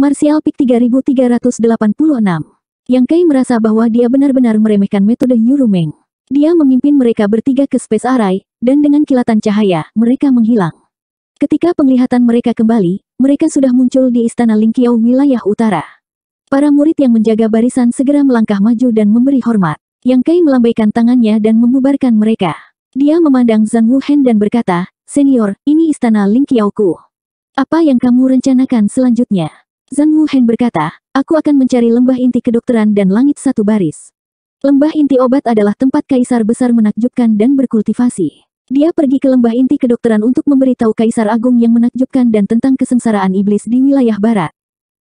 Martial Pick 3386. Yang Kai merasa bahwa dia benar-benar meremehkan metode Yurumeng. Dia memimpin mereka bertiga ke Space Array, dan dengan kilatan cahaya, mereka menghilang. Ketika penglihatan mereka kembali, mereka sudah muncul di Istana Lingqiao wilayah utara. Para murid yang menjaga barisan segera melangkah maju dan memberi hormat. Yang Kai melambaikan tangannya dan membubarkan mereka. Dia memandang Zhang Wuhen dan berkata, Senior, ini Istana lingqiao Apa yang kamu rencanakan selanjutnya? Zhang Wuhan berkata, aku akan mencari lembah inti kedokteran dan langit satu baris. Lembah inti obat adalah tempat kaisar besar menakjubkan dan berkultivasi. Dia pergi ke lembah inti kedokteran untuk memberitahu kaisar agung yang menakjubkan dan tentang kesengsaraan iblis di wilayah barat.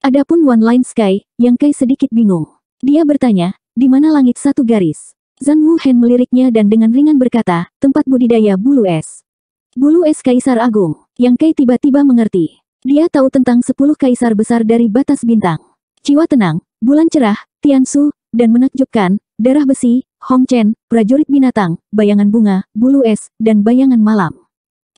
Adapun One Line Sky, yang Kai sedikit bingung. Dia bertanya, di mana langit satu garis? Zhang Wuhan meliriknya dan dengan ringan berkata, tempat budidaya bulu es. Bulu es Kaisar Agung, yang kai tiba-tiba mengerti. Dia tahu tentang sepuluh kaisar besar dari batas bintang. Jiwa tenang, bulan cerah, Tiansu, dan menakjubkan, darah besi, Hong Chen, prajurit binatang, bayangan bunga, bulu es, dan bayangan malam.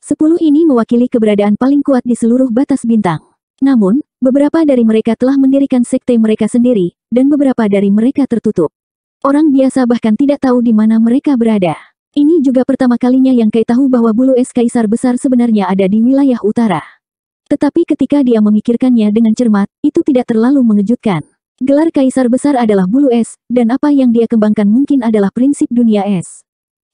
Sepuluh ini mewakili keberadaan paling kuat di seluruh batas bintang. Namun, beberapa dari mereka telah mendirikan sekte mereka sendiri, dan beberapa dari mereka tertutup. Orang biasa bahkan tidak tahu di mana mereka berada. Ini juga pertama kalinya yang Kei tahu bahwa bulu es kaisar besar sebenarnya ada di wilayah utara. Tetapi ketika dia memikirkannya dengan cermat, itu tidak terlalu mengejutkan. Gelar kaisar besar adalah bulu es, dan apa yang dia kembangkan mungkin adalah prinsip dunia es.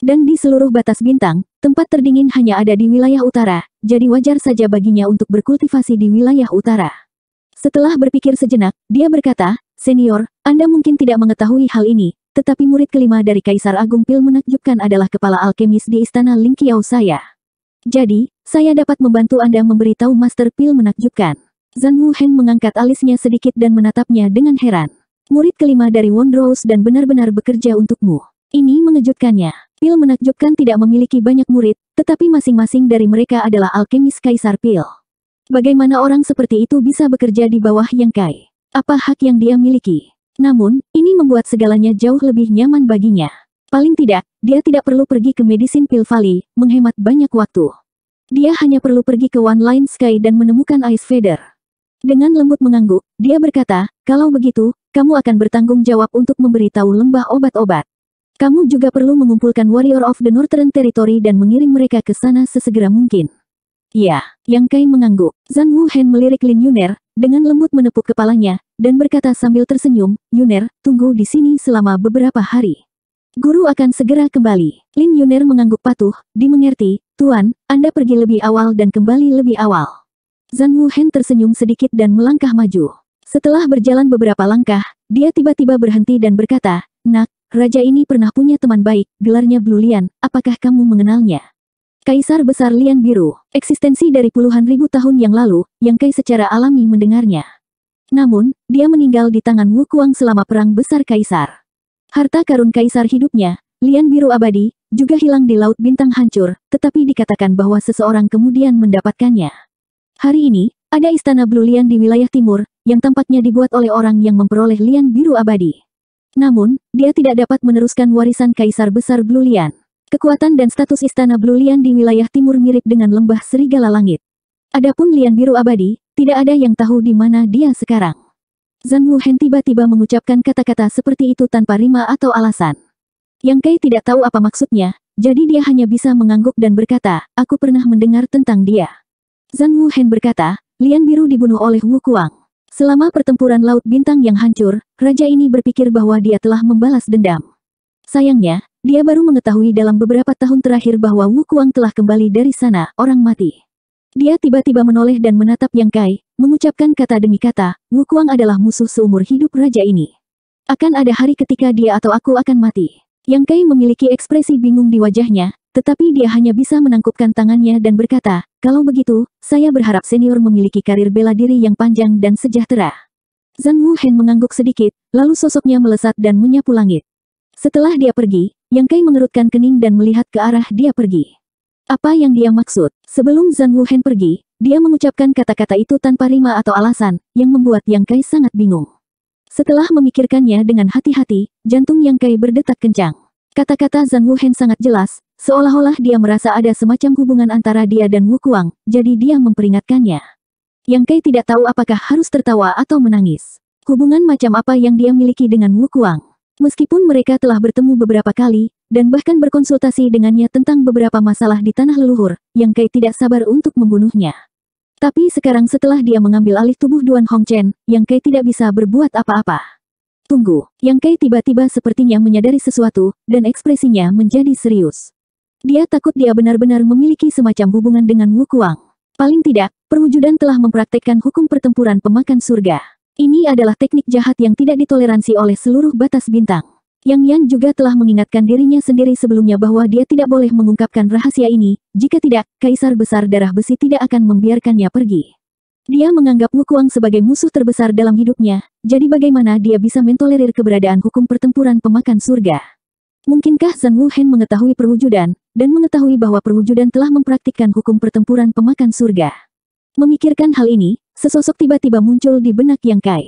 Dan di seluruh batas bintang, tempat terdingin hanya ada di wilayah utara, jadi wajar saja baginya untuk berkultivasi di wilayah utara. Setelah berpikir sejenak, dia berkata, Senior, Anda mungkin tidak mengetahui hal ini, tetapi murid kelima dari Kaisar Agung Pil menakjubkan adalah kepala alkemis di Istana Lingqiao saya. Jadi, saya dapat membantu Anda memberitahu Master Pil menakjubkan. Zhang Hen mengangkat alisnya sedikit dan menatapnya dengan heran. Murid kelima dari Wondrous dan benar-benar bekerja untukmu. Ini mengejutkannya. Pil menakjubkan tidak memiliki banyak murid, tetapi masing-masing dari mereka adalah alkemis Kaisar Pil. Bagaimana orang seperti itu bisa bekerja di bawah Yang Kai? Apa hak yang dia miliki? Namun, ini membuat segalanya jauh lebih nyaman baginya. Paling tidak, dia tidak perlu pergi ke Medicine Pill Valley, menghemat banyak waktu. Dia hanya perlu pergi ke One Line Sky dan menemukan Ice Feather. Dengan lembut mengangguk, dia berkata, kalau begitu, kamu akan bertanggung jawab untuk memberitahu lembah obat-obat. Kamu juga perlu mengumpulkan Warrior of the Northern Territory dan mengirim mereka ke sana sesegera mungkin. Ya, Yang Kai mengangguk. Zhang Wuhan melirik Lin Yuner, dengan lembut menepuk kepalanya, dan berkata sambil tersenyum, Yuner, tunggu di sini selama beberapa hari. Guru akan segera kembali. Lin Yuner mengangguk patuh, dimengerti, Tuan, Anda pergi lebih awal dan kembali lebih awal. Zhang Wuhen tersenyum sedikit dan melangkah maju. Setelah berjalan beberapa langkah, dia tiba-tiba berhenti dan berkata, Nak, raja ini pernah punya teman baik, gelarnya Blue Lian, apakah kamu mengenalnya? Kaisar Besar Lian Biru, eksistensi dari puluhan ribu tahun yang lalu, yang Kai secara alami mendengarnya. Namun, dia meninggal di tangan Wu Kuang selama Perang Besar Kaisar. Harta karun kaisar hidupnya, lian biru abadi, juga hilang di Laut Bintang Hancur, tetapi dikatakan bahwa seseorang kemudian mendapatkannya. Hari ini, ada istana Blue Lian di wilayah timur, yang tampaknya dibuat oleh orang yang memperoleh lian biru abadi. Namun, dia tidak dapat meneruskan warisan Kaisar Besar Blue Lian. Kekuatan dan status istana Blue Lian di wilayah timur mirip dengan lembah Serigala Langit. Adapun lian biru abadi, tidak ada yang tahu di mana dia sekarang. Zhang Wuhen tiba-tiba mengucapkan kata-kata seperti itu tanpa rima atau alasan. Yang Kai tidak tahu apa maksudnya, jadi dia hanya bisa mengangguk dan berkata, aku pernah mendengar tentang dia. Zhang Wuhen berkata, Lian Biru dibunuh oleh Wu Kuang. Selama pertempuran Laut Bintang yang hancur, raja ini berpikir bahwa dia telah membalas dendam. Sayangnya, dia baru mengetahui dalam beberapa tahun terakhir bahwa Wu Kuang telah kembali dari sana, orang mati. Dia tiba-tiba menoleh dan menatap Yang Kai, mengucapkan kata demi kata, Wu Kuang adalah musuh seumur hidup raja ini. Akan ada hari ketika dia atau aku akan mati. Yang Kai memiliki ekspresi bingung di wajahnya, tetapi dia hanya bisa menangkupkan tangannya dan berkata, kalau begitu, saya berharap senior memiliki karir bela diri yang panjang dan sejahtera. Zhang Hen mengangguk sedikit, lalu sosoknya melesat dan menyapu langit. Setelah dia pergi, Yang Kai mengerutkan kening dan melihat ke arah dia pergi. Apa yang dia maksud? Sebelum Zhang Wuhen pergi, dia mengucapkan kata-kata itu tanpa rima atau alasan, yang membuat Yang Kai sangat bingung. Setelah memikirkannya dengan hati-hati, jantung Yang Kai berdetak kencang. Kata-kata Zhang Wuhen sangat jelas, seolah-olah dia merasa ada semacam hubungan antara dia dan Wu Kuang, jadi dia memperingatkannya. Yang Kai tidak tahu apakah harus tertawa atau menangis. Hubungan macam apa yang dia miliki dengan Wu Kuang? Meskipun mereka telah bertemu beberapa kali, dan bahkan berkonsultasi dengannya tentang beberapa masalah di tanah leluhur, yang Kai tidak sabar untuk membunuhnya. Tapi sekarang setelah dia mengambil alih tubuh Duan Hongchen, yang Kai tidak bisa berbuat apa-apa. Tunggu, yang Kai tiba-tiba sepertinya menyadari sesuatu, dan ekspresinya menjadi serius. Dia takut dia benar-benar memiliki semacam hubungan dengan Wu Kuang. Paling tidak, perwujudan telah mempraktekkan hukum pertempuran pemakan surga. Ini adalah teknik jahat yang tidak ditoleransi oleh seluruh batas bintang. Yang Yan juga telah mengingatkan dirinya sendiri sebelumnya bahwa dia tidak boleh mengungkapkan rahasia ini, jika tidak, Kaisar Besar Darah Besi tidak akan membiarkannya pergi. Dia menganggap Wukuang sebagai musuh terbesar dalam hidupnya, jadi bagaimana dia bisa mentolerir keberadaan hukum pertempuran pemakan surga? Mungkinkah Zhang Wuhen mengetahui perwujudan, dan mengetahui bahwa perwujudan telah mempraktikkan hukum pertempuran pemakan surga? Memikirkan hal ini, sesosok tiba-tiba muncul di benak Yang Kai.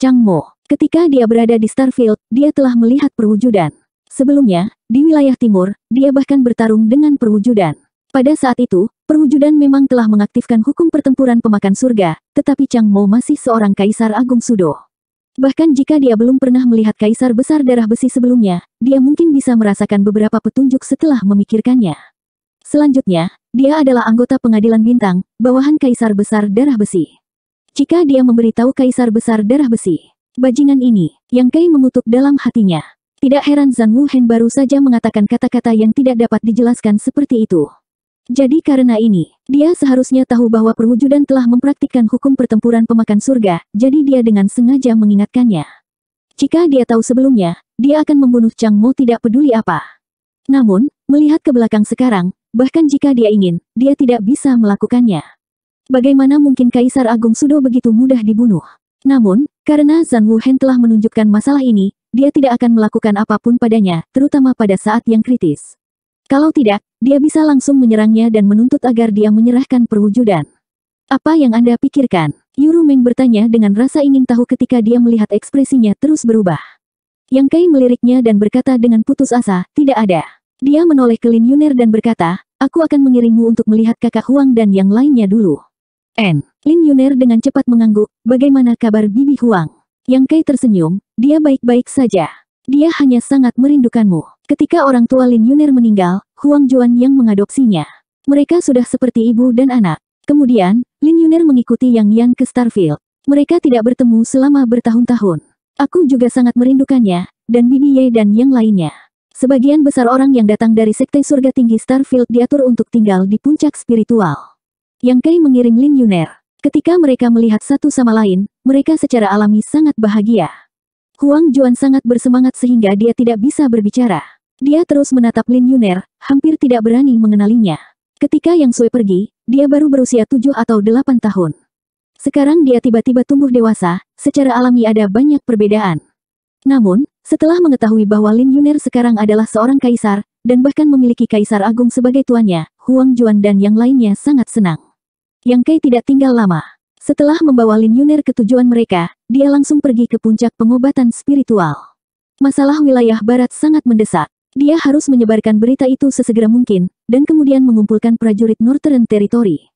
Chang Mo, ketika dia berada di Starfield, dia telah melihat perwujudan. Sebelumnya, di wilayah timur, dia bahkan bertarung dengan perwujudan. Pada saat itu, perwujudan memang telah mengaktifkan hukum pertempuran pemakan surga, tetapi Chang Mo masih seorang Kaisar Agung Sudo. Bahkan jika dia belum pernah melihat kaisar besar darah besi sebelumnya, dia mungkin bisa merasakan beberapa petunjuk setelah memikirkannya. Selanjutnya, dia adalah anggota pengadilan bintang, bawahan Kaisar Besar Darah Besi. Jika dia memberitahu Kaisar Besar Darah Besi, bajingan ini, yang Kai mengutuk dalam hatinya. Tidak heran Zhang Wuhen baru saja mengatakan kata-kata yang tidak dapat dijelaskan seperti itu. Jadi karena ini, dia seharusnya tahu bahwa perwujudan telah mempraktikkan hukum pertempuran pemakan surga, jadi dia dengan sengaja mengingatkannya. Jika dia tahu sebelumnya, dia akan membunuh Chang Mo tidak peduli apa. Namun, melihat ke belakang sekarang, Bahkan jika dia ingin, dia tidak bisa melakukannya. Bagaimana mungkin Kaisar Agung Sudo begitu mudah dibunuh? Namun, karena Zhang Wuhen telah menunjukkan masalah ini, dia tidak akan melakukan apapun padanya, terutama pada saat yang kritis. Kalau tidak, dia bisa langsung menyerangnya dan menuntut agar dia menyerahkan perwujudan. Apa yang Anda pikirkan? Yuru Meng bertanya dengan rasa ingin tahu ketika dia melihat ekspresinya terus berubah. Yang Kai meliriknya dan berkata dengan putus asa, tidak ada. Dia menoleh ke Lin Yuner dan berkata, aku akan mengirimmu untuk melihat kakak Huang dan yang lainnya dulu. N. Lin Yuner dengan cepat mengangguk, bagaimana kabar Bibi Huang? Yang Kai tersenyum, dia baik-baik saja. Dia hanya sangat merindukanmu. Ketika orang tua Lin Yuner meninggal, Huang Juan yang mengadopsinya. Mereka sudah seperti ibu dan anak. Kemudian, Lin Yuner mengikuti Yang Yang ke Starfield. Mereka tidak bertemu selama bertahun-tahun. Aku juga sangat merindukannya, dan Bibi Ye dan yang lainnya. Sebagian besar orang yang datang dari sekte surga tinggi Starfield diatur untuk tinggal di puncak spiritual. Yang Kei mengirim Lin Yuner. Ketika mereka melihat satu sama lain, mereka secara alami sangat bahagia. Huang Juan sangat bersemangat sehingga dia tidak bisa berbicara. Dia terus menatap Lin Yuner, hampir tidak berani mengenalinya. Ketika Yang Sui pergi, dia baru berusia tujuh atau delapan tahun. Sekarang dia tiba-tiba tumbuh dewasa, secara alami ada banyak perbedaan. Namun, setelah mengetahui bahwa Lin Yuner sekarang adalah seorang kaisar, dan bahkan memiliki kaisar agung sebagai tuannya, Huang Juan dan yang lainnya sangat senang. Yang Kai tidak tinggal lama. Setelah membawa Lin Yuner ke tujuan mereka, dia langsung pergi ke puncak pengobatan spiritual. Masalah wilayah barat sangat mendesak. Dia harus menyebarkan berita itu sesegera mungkin, dan kemudian mengumpulkan prajurit Northern Territory.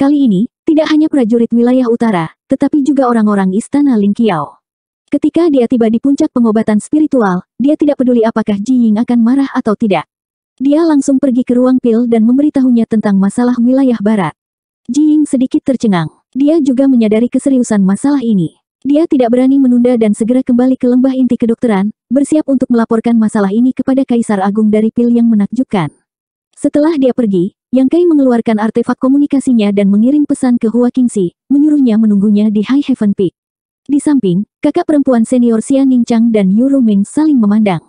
Kali ini, tidak hanya prajurit wilayah utara, tetapi juga orang-orang istana Lingqiao. Ketika dia tiba di puncak pengobatan spiritual, dia tidak peduli apakah Ji Ying akan marah atau tidak. Dia langsung pergi ke ruang pil dan memberitahunya tentang masalah wilayah barat. Ji Ying sedikit tercengang. Dia juga menyadari keseriusan masalah ini. Dia tidak berani menunda dan segera kembali ke lembah inti kedokteran, bersiap untuk melaporkan masalah ini kepada Kaisar Agung dari pil yang menakjubkan. Setelah dia pergi, Yang Kai mengeluarkan artefak komunikasinya dan mengirim pesan ke Hua Qingxi, menyuruhnya menunggunya di High Heaven Peak. Di samping, kakak perempuan senior Xian Ningchang dan Yu Ruming saling memandang.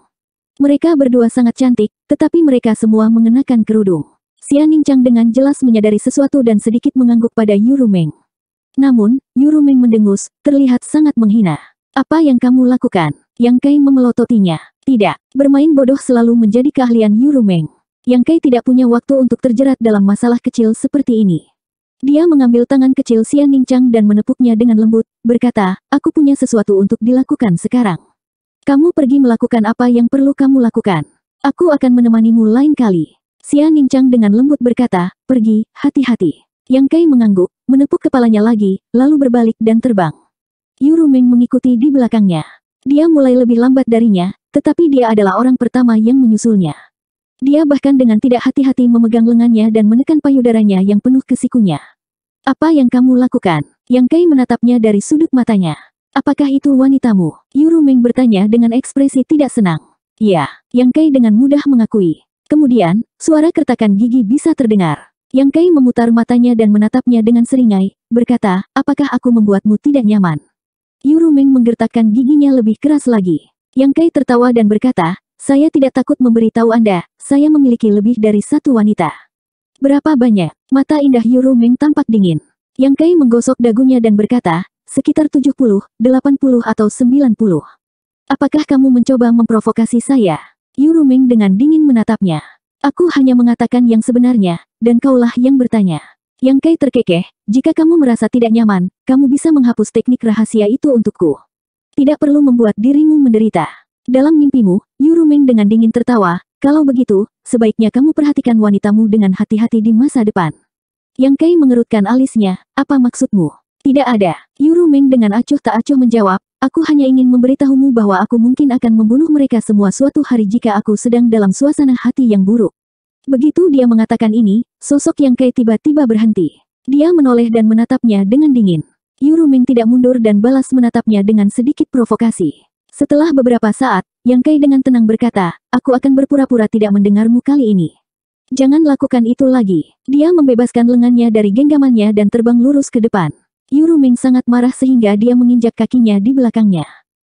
Mereka berdua sangat cantik, tetapi mereka semua mengenakan kerudung. Xian Ningchang dengan jelas menyadari sesuatu dan sedikit mengangguk pada Yu Ruming. Namun, Yu Ruming mendengus, terlihat sangat menghina. Apa yang kamu lakukan? Yang Kai memelototinya. Tidak, bermain bodoh selalu menjadi keahlian Yu Ruming. Yang Kai tidak punya waktu untuk terjerat dalam masalah kecil seperti ini. Dia mengambil tangan kecil Xian Ningchang dan menepuknya dengan lembut, berkata, aku punya sesuatu untuk dilakukan sekarang. Kamu pergi melakukan apa yang perlu kamu lakukan. Aku akan menemanimu lain kali. Xian Ningchang dengan lembut berkata, pergi, hati-hati. Yang Kai mengangguk, menepuk kepalanya lagi, lalu berbalik dan terbang. Yu Ruming mengikuti di belakangnya. Dia mulai lebih lambat darinya, tetapi dia adalah orang pertama yang menyusulnya. Dia bahkan dengan tidak hati-hati memegang lengannya dan menekan payudaranya yang penuh kesikunya. Apa yang kamu lakukan? Yang Kai menatapnya dari sudut matanya. Apakah itu wanitamu? Yuru Meng bertanya dengan ekspresi tidak senang. Ya, Yang Kai dengan mudah mengakui. Kemudian, suara kertakan gigi bisa terdengar. Yang Kai memutar matanya dan menatapnya dengan seringai, berkata, apakah aku membuatmu tidak nyaman? Yuru Meng menggertakkan giginya lebih keras lagi. Yang Kai tertawa dan berkata, saya tidak takut memberitahu Anda, saya memiliki lebih dari satu wanita. Berapa banyak? Mata indah Yu Ming tampak dingin. Yang Kai menggosok dagunya dan berkata, sekitar 70, 80 atau 90. Apakah kamu mencoba memprovokasi saya? Yu Ming dengan dingin menatapnya. Aku hanya mengatakan yang sebenarnya, dan kaulah yang bertanya. Yang Kai terkekeh, jika kamu merasa tidak nyaman, kamu bisa menghapus teknik rahasia itu untukku. Tidak perlu membuat dirimu menderita. Dalam mimpimu, Yu Ruming dengan dingin tertawa, kalau begitu, sebaiknya kamu perhatikan wanitamu dengan hati-hati di masa depan. Yang Kai mengerutkan alisnya, apa maksudmu? Tidak ada. Yuru Meng dengan acuh tak acuh menjawab, aku hanya ingin memberitahumu bahwa aku mungkin akan membunuh mereka semua suatu hari jika aku sedang dalam suasana hati yang buruk. Begitu dia mengatakan ini, sosok yang Kai tiba-tiba berhenti. Dia menoleh dan menatapnya dengan dingin. Yuru Meng tidak mundur dan balas menatapnya dengan sedikit provokasi. Setelah beberapa saat, Yang Kai dengan tenang berkata, aku akan berpura-pura tidak mendengarmu kali ini. Jangan lakukan itu lagi. Dia membebaskan lengannya dari genggamannya dan terbang lurus ke depan. Yu Ruming sangat marah sehingga dia menginjak kakinya di belakangnya.